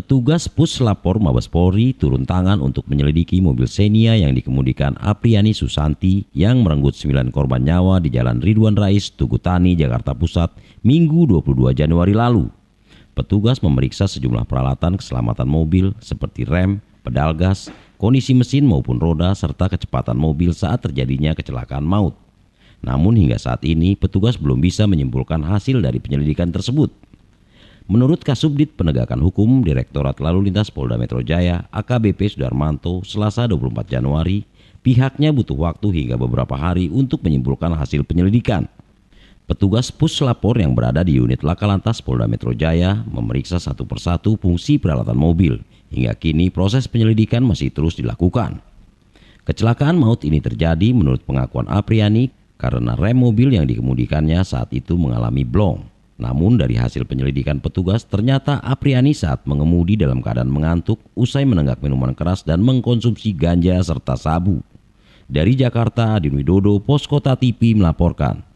Petugas puslapor Mabes Polri turun tangan untuk menyelidiki mobil Xenia yang dikemudikan Apriani Susanti yang merenggut 9 korban nyawa di Jalan Ridwan Rais, Tugu Tani, Jakarta Pusat, Minggu 22 Januari lalu. Petugas memeriksa sejumlah peralatan keselamatan mobil seperti rem, pedal gas, kondisi mesin maupun roda, serta kecepatan mobil saat terjadinya kecelakaan maut. Namun hingga saat ini petugas belum bisa menyimpulkan hasil dari penyelidikan tersebut. Menurut Kasubdit Penegakan Hukum Direktorat Lalu Lintas Polda Metro Jaya, AKBP Sudarmanto, Selasa 24 Januari, pihaknya butuh waktu hingga beberapa hari untuk menyimpulkan hasil penyelidikan. Petugas puslapor yang berada di unit Laka Lantas Polda Metro Jaya memeriksa satu persatu fungsi peralatan mobil. Hingga kini proses penyelidikan masih terus dilakukan. Kecelakaan maut ini terjadi menurut pengakuan Apriani karena rem mobil yang dikemudikannya saat itu mengalami blong. Namun dari hasil penyelidikan petugas ternyata Apriani saat mengemudi dalam keadaan mengantuk usai menenggak minuman keras dan mengkonsumsi ganja serta sabu. Dari Jakarta, Adin Widodo, Poskota TV melaporkan.